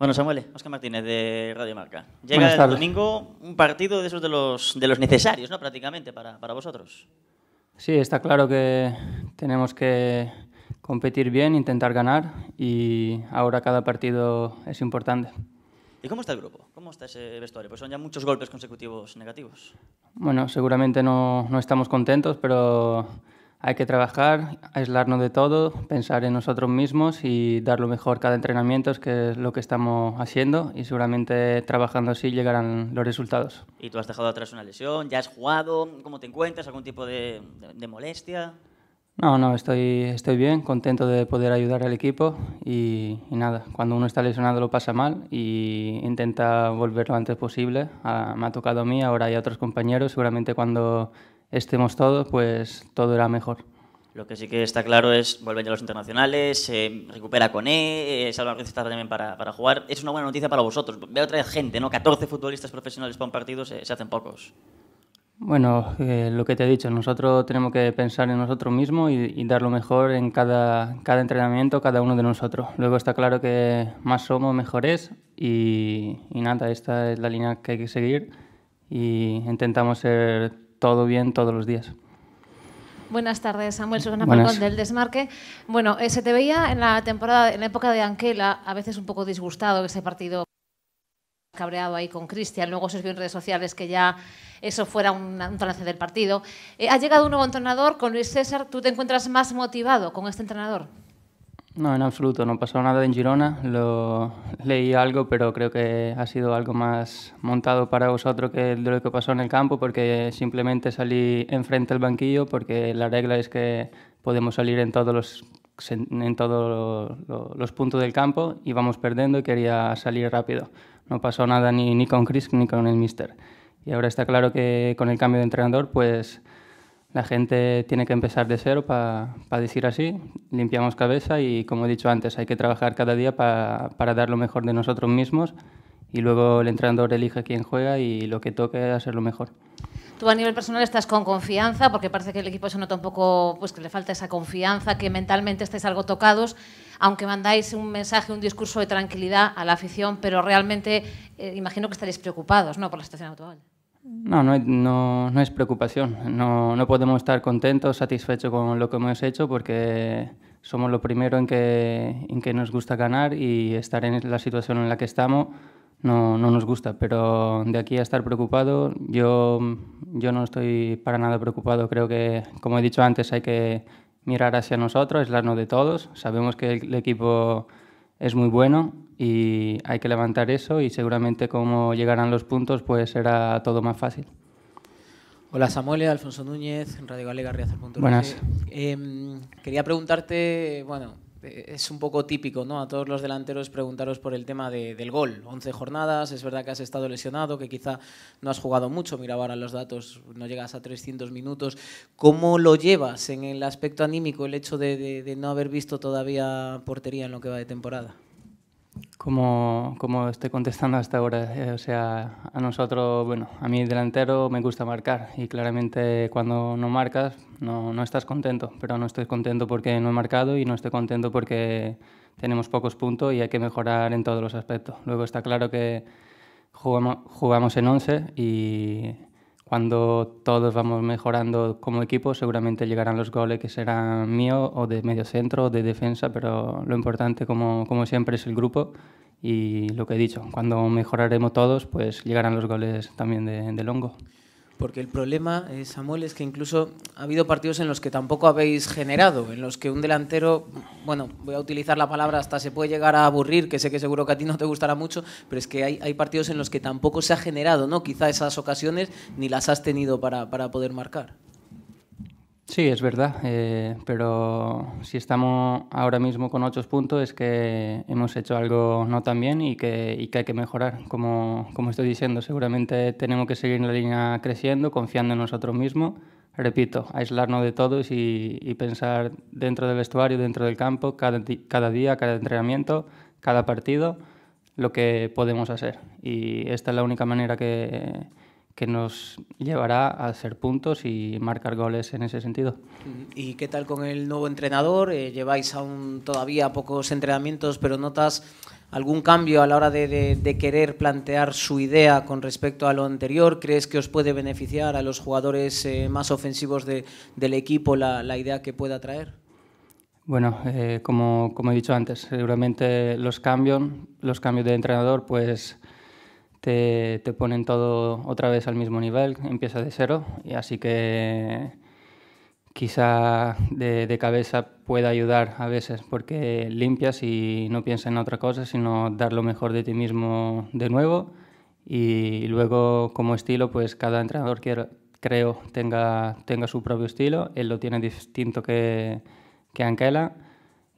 Bueno, Samuel, Oscar Martínez de Radio Marca. Llega el domingo un partido de esos de los, de los necesarios, ¿no? Prácticamente para, para, vosotros. Sí, está claro que tenemos que competir bien, intentar ganar y ahora cada partido es importante. ¿Y cómo está el grupo? ¿Cómo está ese vestuario? Pues son ya muchos golpes consecutivos negativos. Bueno, seguramente no, no estamos contentos, pero hay que trabajar, aislarnos de todo, pensar en nosotros mismos y dar lo mejor cada entrenamiento, que es lo que estamos haciendo y seguramente trabajando así llegarán los resultados. ¿Y tú has dejado atrás una lesión? ¿Ya has jugado? ¿Cómo te encuentras? ¿Algún tipo de, molestia? No, no, estoy, estoy bien, contento de poder ayudar al equipo y, nada, cuando uno está lesionado lo pasa mal y intenta volver lo antes posible. Ah, me ha tocado a mí, ahora hay otros compañeros, seguramente cuando estemos todos, pues todo era mejor. Lo que sí que está claro es, vuelven ya los internacionales, se recupera con E, eh, está también para, para, jugar. Es una buena noticia para vosotros. Veo otra gente, ¿no? 14 futbolistas profesionales para un partido, se, hacen pocos. Bueno, eh, lo que te he dicho, nosotros tenemos que pensar en nosotros mismos y, dar lo mejor en cada, cada entrenamiento, cada uno de nosotros. Luego está claro que más somos, mejor es y, y nada, esta es la línea que hay que seguir y intentamos ser todo bien todos los días. Buenas tardes, Samuel Susana Pagón, del Desmarque. Bueno, eh, se te veía en la temporada, en la época de Anquela, a veces un poco disgustado ese partido cabreado ahí con Cristian, luego se vio en redes sociales que ya eso fuera un, trance del partido. Eh, ha llegado un nuevo entrenador, con Luis César, ¿tú te encuentras más motivado con este entrenador? No, en absoluto, no pasó nada en Girona. Lo, leí algo, pero creo que ha sido algo más montado para vosotros que de lo que pasó en el campo, porque simplemente salí enfrente al banquillo, porque la regla es que podemos salir en todos los, en todos los, puntos del campo y vamos perdiendo y quería salir rápido. No pasó nada ni, ni con Chris ni con el Mister. Y ahora está claro que con el cambio de entrenador, pues la gente tiene que empezar de cero para decir así, limpiamos cabeza y como he dicho antes, hay que trabajar cada día para dar lo mejor de nosotros mismos y luego el entrenador elige quién juega y lo que toque es lo mejor. Tú a nivel personal estás con confianza porque parece que el equipo se nota un poco, pues que le falta esa confianza, que mentalmente estáis algo tocados, aunque mandáis un mensaje, un discurso de tranquilidad a la afición, pero realmente eh, imagino que estaréis preocupados, ¿no? Por la situación actual. No, no, es preocupación. No, podemos estar contentos, satisfechos con lo que hemos hecho porque somos lo primero en que, en que nos gusta ganar y estar en la situación en la que estamos no, nos gusta. Pero de aquí a estar preocupado, yo, yo no estoy para nada preocupado. Creo que, como he dicho antes, hay que mirar hacia nosotros, es la no de todos. Sabemos que el equipo es muy bueno y hay que levantar eso y seguramente como llegarán los puntos pues será todo más fácil. Hola Samuel, Alfonso Núñez, Radio Galega, Buenas. Eh, em, quería preguntarte, bueno, eh, es un poco típico, ¿no? A todos los delanteros preguntaros por el tema del gol. 11 jornadas, es verdad que has estado lesionado, que quizá no has jugado mucho, miraba ahora los datos, no llegas a 300 minutos. ¿Cómo lo llevas en el aspecto anímico el hecho de no haber visto todavía portería en lo que va de temporada? Como, como estoy contestando hasta ahora, eh, o sea, a nosotros, bueno, a mí delantero me gusta marcar y claramente cuando no marcas no, no estás contento, pero no estoy contento porque no he marcado y no estoy contento porque tenemos pocos puntos y hay que mejorar en todos los aspectos. Luego está claro que jugamos, jugamos en 11 y cuando todos vamos mejorando como equipo, seguramente llegarán los goles que serán mío o de medio centro o de defensa, pero lo importante, como, como siempre, es el grupo y lo que he dicho, cuando mejoraremos todos, pues llegarán los goles también de, de Longo. Porque el problema, eh, Samuel, es que incluso ha habido partidos en los que tampoco habéis generado, en los que un delantero, bueno, voy a utilizar la palabra, hasta se puede llegar a aburrir, que sé que seguro que a ti no te gustará mucho, pero es que hay, hay partidos en los que tampoco se ha generado, ¿no? Quizá esas ocasiones ni las has tenido para, para poder marcar. Sí, es verdad, eh, pero si estamos ahora mismo con ocho puntos es que hemos hecho algo no tan bien y que, hay que mejorar, como, como, estoy diciendo. Seguramente tenemos que seguir en la línea creciendo, confiando en nosotros mismos. Repito, aislarnos de todos y, pensar dentro del vestuario, dentro del campo, cada día, cada entrenamiento, cada partido, lo que podemos hacer. Y esta es la única manera que que nos llevará a hacer puntos y marcar goles en ese sentido. ¿Y qué tal con el nuevo entrenador? Eh, lleváis aún todavía pocos entrenamientos, pero notas algún cambio a la hora de, querer plantear su idea con respecto a lo anterior? ¿Crees que os puede beneficiar a los jugadores eh, más ofensivos del equipo la, idea que pueda traer? Bueno, eh, como, como, he dicho antes, seguramente los cambios, los cambios de entrenador, pues te, te, ponen todo otra vez al mismo nivel, empieza de cero, y así que quizá de, cabeza pueda ayudar a veces, porque limpias y no piensas en otra cosa, sino dar lo mejor de ti mismo de nuevo, y luego como estilo, pues cada entrenador creo tenga, tenga su propio estilo, él lo tiene distinto que, que Anquela.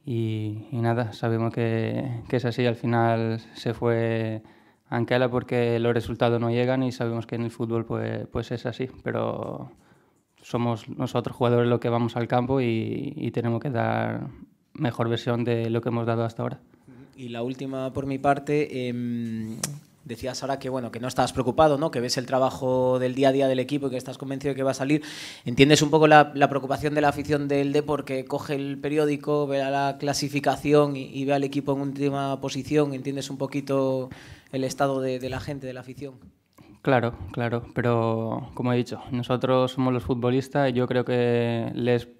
Y, y, nada, sabemos que, que es así, al final se fue Anquela porque los resultados no llegan y sabemos que en el fútbol pues, pues es así, pero somos nosotros jugadores los que vamos al campo y, tenemos que dar mejor versión de lo que hemos dado hasta ahora. Y la última por mi parte, em, decías ahora que bueno, que no estás preocupado, ¿no? Que ves el trabajo del día a día del equipo y que estás convencido de que va a salir. ¿Entiendes un poco la, preocupación de la afición del D que coge el periódico, ve la clasificación y, y, ve al equipo en última posición? ¿Entiendes un poquito el estado de, la gente, de la afición. Claro, claro, pero como he dicho, nosotros somos los futbolistas y yo creo que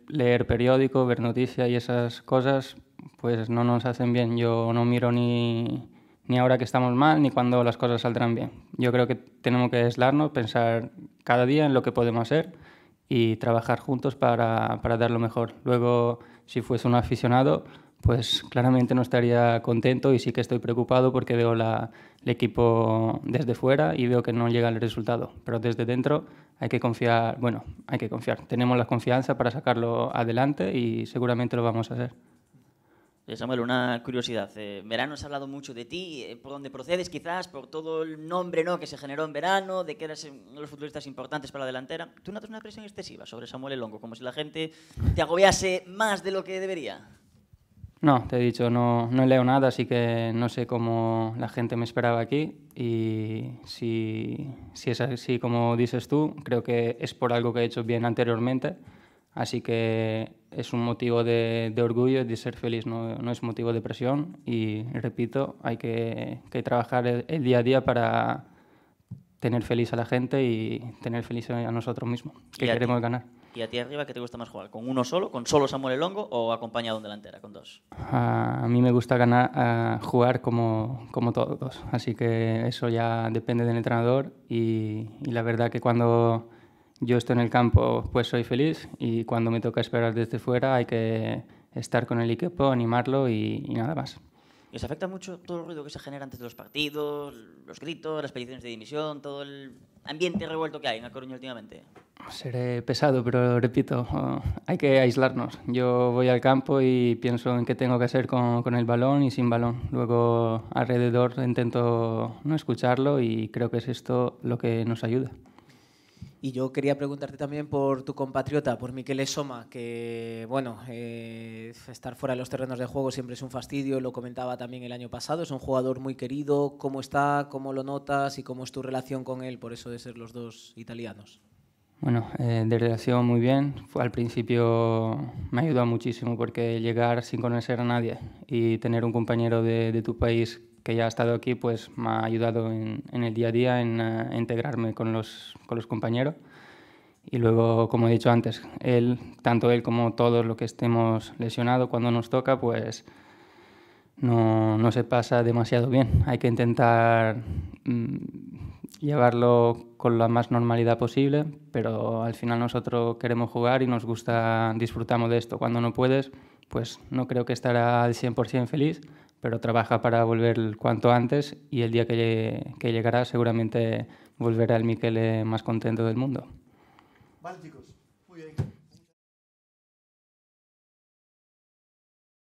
leer periódico, ver noticias y esas cosas, pues no nos hacen bien. Yo no miro ni, ni ahora que estamos mal ni cuando las cosas saldrán bien. Yo creo que tenemos que aislarnos, pensar cada día en lo que podemos hacer y trabajar juntos para, para dar lo mejor. Luego, si fuese un aficionado, pues claramente no estaría contento y sí que estoy preocupado porque veo la, el equipo desde fuera y veo que no llega el resultado. Pero desde dentro hay que confiar, bueno, hay que confiar. Tenemos la confianza para sacarlo adelante y seguramente lo vamos a hacer. Eh, Samuel, una curiosidad. en eh, verano se ha hablado mucho de ti, eh, por dónde procedes quizás, por todo el nombre ¿no? que se generó en verano, de que eras uno de los futbolistas importantes para la delantera. ¿Tú notas una presión excesiva sobre Samuel Elongo, como si la gente te agobiase más de lo que debería? No, te he dicho, no, no leo nada, así que no sé cómo la gente me esperaba aquí. Y si, es así como dices tú, creo que es por algo que he hecho bien anteriormente. Así que es un motivo de, orgullo y de ser feliz, no, no, es motivo de presión. Y repito, hay que, trabajar el, día a día para tener feliz a la gente y tener feliz a nosotros mismos, que queremos ganar. ¿Y a ti arriba qué te gusta más jugar? ¿Con uno solo, con solo Samuel Elongo o acompañado en delantera, con dos? a mí me gusta ganar, jugar como, todos, así que eso ya depende del entrenador y, la verdad que cuando yo estoy en el campo pues soy feliz y cuando me toca esperar desde fuera hay que estar con el equipo, animarlo y nada más. ¿Les afecta mucho todo el ruido que se genera antes de los partidos, los gritos, las peticiones de dimisión, todo el ambiente revuelto que hay en A Coruña últimamente. Seré pesado, pero repito, oh, hay que aislarnos. Yo voy al campo y pienso en qué tengo que hacer con, con el balón y sin balón. Luego alrededor intento no escucharlo y creo que es esto lo que nos ayuda. Y yo quería preguntarte también por tu compatriota, por Miquel Soma, que, bueno, eh, estar fuera de los terrenos de juego siempre es un fastidio, lo comentaba también el año pasado, es un jugador muy querido. ¿Cómo está? ¿Cómo lo notas? ¿Y cómo es tu relación con él por eso de ser los dos italianos? Bueno, eh, de relación muy bien. Al principio me ayudó muchísimo porque llegar sin conocer a nadie y tener un compañero de tu país que ya ha estado aquí, pues me ha ayudado en, el día a día en eh, integrarme con los, con los compañeros. Y luego, como he dicho antes, él, tanto él como todos los que estemos lesionados cuando nos toca, pues no, no se pasa demasiado bien. Hay que intentar mm, llevarlo con la más normalidad posible, pero al final nosotros queremos jugar y nos gusta, disfrutamos de esto. Cuando no puedes, pues no creo que estará al 100% feliz, pero trabaja para volver cuanto antes y el día que, que llegará seguramente volverá el Miquel eh, más contento del mundo.